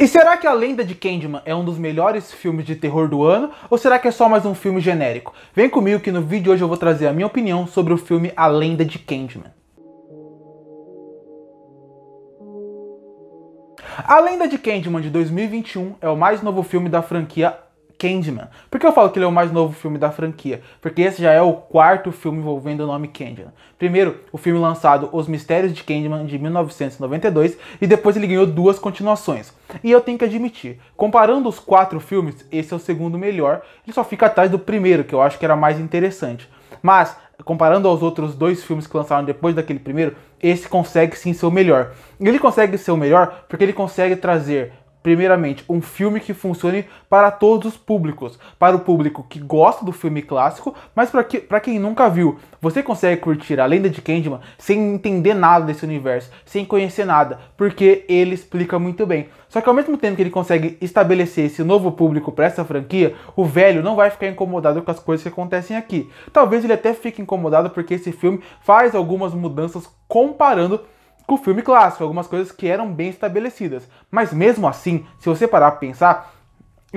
E será que A Lenda de Candyman é um dos melhores filmes de terror do ano ou será que é só mais um filme genérico? Vem comigo que no vídeo de hoje eu vou trazer a minha opinião sobre o filme A Lenda de Candyman. A Lenda de Candyman de 2021 é o mais novo filme da franquia Candyman. Por que eu falo que ele é o mais novo filme da franquia? Porque esse já é o quarto filme envolvendo o nome Candyman. Primeiro, o filme lançado Os Mistérios de Candyman, de 1992, e depois ele ganhou duas continuações. E eu tenho que admitir, comparando os quatro filmes, esse é o segundo melhor, ele só fica atrás do primeiro, que eu acho que era mais interessante. Mas, comparando aos outros dois filmes que lançaram depois daquele primeiro, esse consegue sim ser o melhor. Ele consegue ser o melhor porque ele consegue trazer primeiramente, um filme que funcione para todos os públicos. Para o público que gosta do filme clássico, mas para que, quem nunca viu. Você consegue curtir A Lenda de Candyman sem entender nada desse universo, sem conhecer nada, porque ele explica muito bem. Só que ao mesmo tempo que ele consegue estabelecer esse novo público para essa franquia, o velho não vai ficar incomodado com as coisas que acontecem aqui. Talvez ele até fique incomodado porque esse filme faz algumas mudanças comparando com o filme clássico, algumas coisas que eram bem estabelecidas. Mas mesmo assim, se você parar para pensar,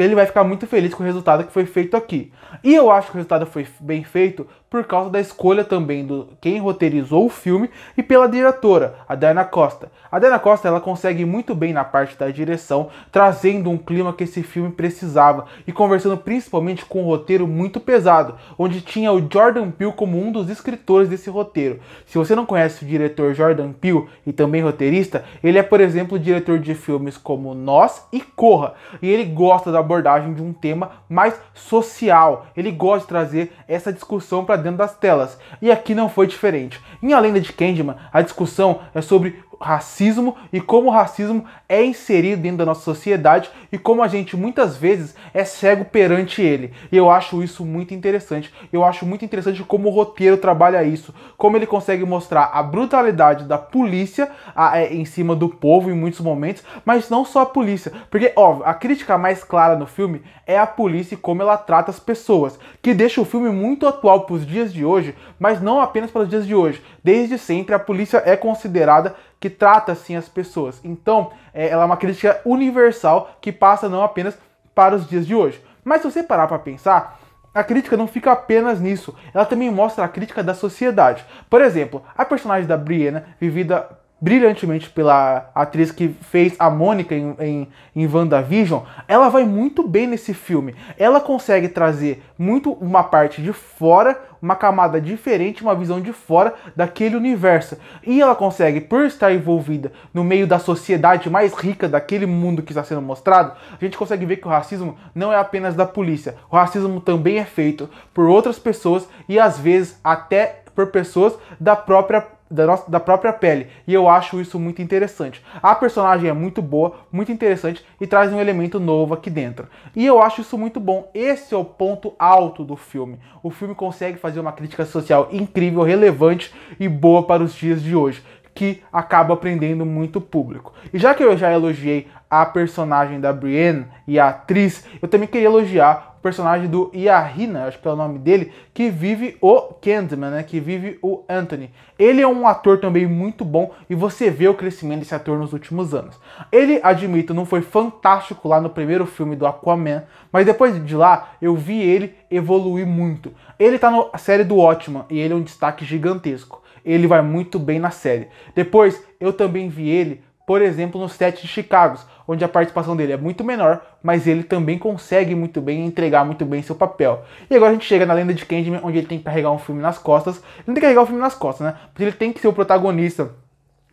ele vai ficar muito feliz com o resultado que foi feito aqui. E eu acho que o resultado foi bem feito por causa da escolha também do quem roteirizou o filme e pela diretora, a Diana Costa. A Diana Costa ela consegue muito bem na parte da direção, trazendo um clima que esse filme precisava e conversando principalmente com um roteiro muito pesado, onde tinha o Jordan Peele como um dos escritores desse roteiro. Se você não conhece o diretor Jordan Peele e também roteirista, ele é, por exemplo, diretor de filmes como Nós e Corra, e ele gosta da abordagem de um tema mais social. Ele gosta de trazer essa discussão para dentro das telas. E aqui não foi diferente. Em A Lenda de Candyman, a discussão é sobre racismo e como o racismo é inserido dentro da nossa sociedade e como a gente muitas vezes é cego perante ele. E eu acho isso muito interessante. Eu acho muito interessante como o roteiro trabalha isso, como ele consegue mostrar a brutalidade da polícia a, é, em cima do povo em muitos momentos, mas não só a polícia, porque óbvio, a crítica mais clara no filme é a polícia e como ela trata as pessoas, que deixa o filme muito atual para os dias de hoje, mas não apenas para os dias de hoje. Desde sempre a polícia é considerada que trata assim as pessoas. Então, é, ela é uma crítica universal que passa não apenas para os dias de hoje. Mas se você parar para pensar, a crítica não fica apenas nisso, ela também mostra a crítica da sociedade. Por exemplo, a personagem da Brianna, vivida brilhantemente pela atriz que fez a Mônica em, em, em WandaVision, ela vai muito bem nesse filme. Ela consegue trazer muito uma parte de fora, uma camada diferente, uma visão de fora daquele universo. E ela consegue, por estar envolvida no meio da sociedade mais rica daquele mundo que está sendo mostrado, a gente consegue ver que o racismo não é apenas da polícia. O racismo também é feito por outras pessoas e às vezes até por pessoas da própria da, nossa, da própria pele. E eu acho isso muito interessante. A personagem é muito boa, muito interessante e traz um elemento novo aqui dentro. E eu acho isso muito bom. Esse é o ponto alto do filme. O filme consegue fazer uma crítica social incrível, relevante e boa para os dias de hoje que acaba prendendo muito público. E já que eu já elogiei a personagem da Brienne e a atriz, eu também queria elogiar o personagem do Iarina, acho que é o nome dele, que vive o Candyman, né? Que vive o Anthony. Ele é um ator também muito bom e você vê o crescimento desse ator nos últimos anos. Ele, admito, não foi fantástico lá no primeiro filme do Aquaman, mas depois de lá eu vi ele evoluir muito. Ele tá na série do Watchman e ele é um destaque gigantesco. Ele vai muito bem na série. Depois eu também vi ele por exemplo, no set de Chicago, onde a participação dele é muito menor, mas ele também consegue muito bem entregar muito bem seu papel. E agora a gente chega na lenda de Candyman, onde ele tem que carregar um filme nas costas. Ele não tem que carregar o um filme nas costas, né? Porque ele tem que ser o protagonista.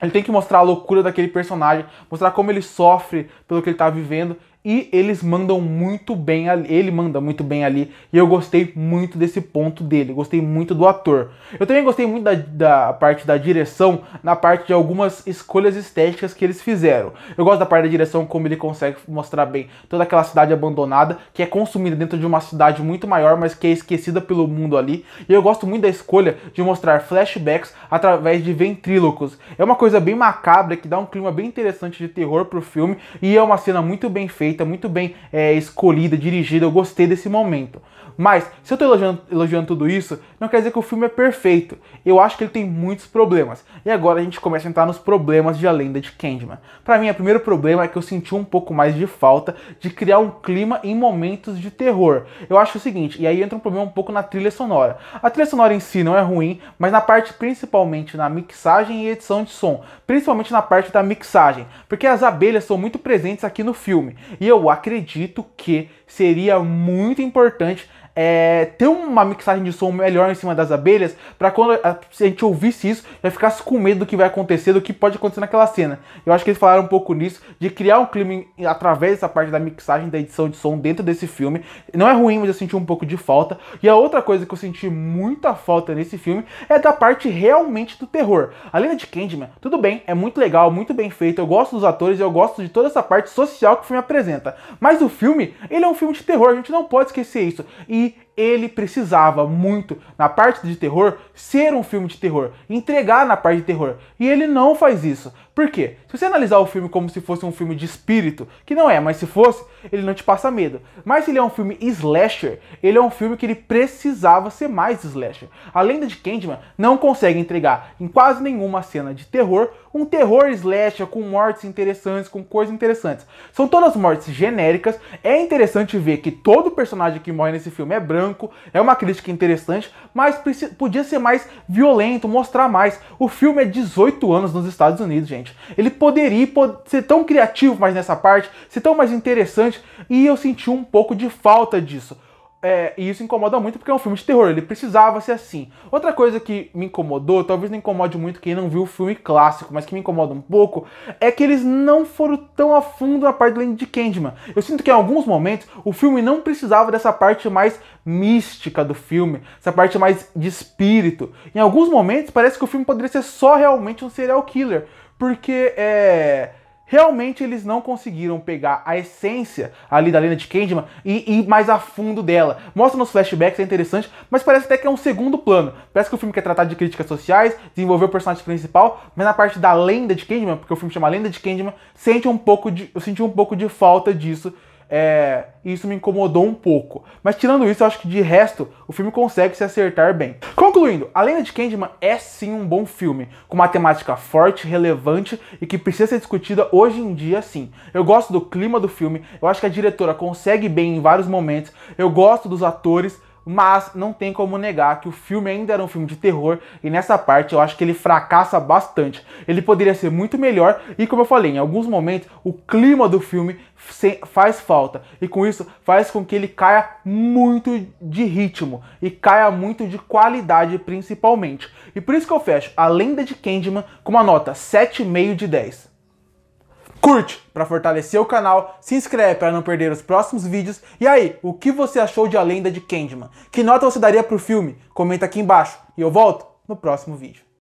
Ele tem que mostrar a loucura daquele personagem, mostrar como ele sofre pelo que ele está vivendo e eles mandam muito bem ali, ele manda muito bem ali, e eu gostei muito desse ponto dele, gostei muito do ator. Eu também gostei muito da, da parte da direção, na parte de algumas escolhas estéticas que eles fizeram. Eu gosto da parte da direção, como ele consegue mostrar bem toda aquela cidade abandonada, que é consumida dentro de uma cidade muito maior, mas que é esquecida pelo mundo ali. E eu gosto muito da escolha de mostrar flashbacks através de ventrílocos. É uma coisa bem macabra, que dá um clima bem interessante de terror pro filme, e é uma cena muito bem feita feita, muito bem é, escolhida, dirigida. Eu gostei desse momento. Mas, se eu estou elogiando, elogiando, tudo isso, não quer dizer que o filme é perfeito. Eu acho que ele tem muitos problemas. E agora a gente começa a entrar nos problemas de A Lenda de Candyman. Para mim, o primeiro problema é que eu senti um pouco mais de falta de criar um clima em momentos de terror. Eu acho o seguinte, e aí entra um problema um pouco na trilha sonora. A trilha sonora em si não é ruim, mas na parte principalmente na mixagem e edição de som. Principalmente na parte da mixagem, porque as abelhas são muito presentes aqui no filme. E eu acredito que seria muito importante é, ter uma mixagem de som melhor em cima das abelhas, para quando a, se a gente ouvisse isso, já ficasse com medo do que vai acontecer, do que pode acontecer naquela cena. Eu acho que eles falaram um pouco nisso, de criar um clima através dessa parte da mixagem, da edição de som dentro desse filme. Não é ruim, mas eu senti um pouco de falta. E a outra coisa que eu senti muita falta nesse filme é da parte realmente do terror. A lenda de Candyman, tudo bem, é muito legal, muito bem feito, eu gosto dos atores e eu gosto de toda essa parte social que o filme apresenta. Mas o filme, ele é um filme de terror, a gente não pode esquecer isso. E see ele precisava muito, na parte de terror, ser um filme de terror, entregar na parte de terror. E ele não faz isso. Por quê? Se você analisar o filme como se fosse um filme de espírito, que não é, mas se fosse, ele não te passa medo. Mas se ele é um filme slasher, ele é um filme que ele precisava ser mais slasher. A lenda de Candyman não consegue entregar em quase nenhuma cena de terror um terror slasher com mortes interessantes, com coisas interessantes. São todas mortes genéricas. É interessante ver que todo personagem que morre nesse filme é branco branco. É uma crítica interessante, mas podia ser mais violento, mostrar mais. O filme é 18 anos nos Estados Unidos, gente. Ele poderia ser tão criativo mais nessa parte, ser tão mais interessante, e eu senti um pouco de falta disso. É, e isso incomoda muito porque é um filme de terror, ele precisava ser assim. Outra coisa que me incomodou, talvez não incomode muito quem não viu o filme clássico, mas que me incomoda um pouco, é que eles não foram tão a fundo na parte do Land de Candyman. Eu sinto que em alguns momentos o filme não precisava dessa parte mais mística do filme, essa parte mais de espírito. Em alguns momentos parece que o filme poderia ser só realmente um serial killer, porque é realmente eles não conseguiram pegar a essência ali da Lena de Candyman e ir mais a fundo dela. Mostra nos flashbacks, é interessante, mas parece até que é um segundo plano. Parece que o filme quer tratar de críticas sociais, desenvolver o personagem principal, mas na parte da lenda de Candyman, porque o filme chama Lenda de Candyman, sente um pouco de, eu senti um pouco de falta disso é, isso me incomodou um pouco. Mas tirando isso, eu acho que de resto, o filme consegue se acertar bem. Concluindo, A Lenda de Candyman é sim um bom filme, com uma temática forte, relevante e que precisa ser discutida hoje em dia sim. Eu gosto do clima do filme, eu acho que a diretora consegue bem em vários momentos, eu gosto dos atores, mas não tem como negar que o filme ainda era um filme de terror e nessa parte eu acho que ele fracassa bastante. Ele poderia ser muito melhor e, como eu falei, em alguns momentos o clima do filme faz falta e com isso faz com que ele caia muito de ritmo e caia muito de qualidade principalmente. E por isso que eu fecho A Lenda de Candyman com uma nota 7,5 de 10 curte para fortalecer o canal, se inscreve para não perder os próximos vídeos. E aí, o que você achou de A Lenda de Candyman? Que nota você daria pro filme? Comenta aqui embaixo e eu volto no próximo vídeo.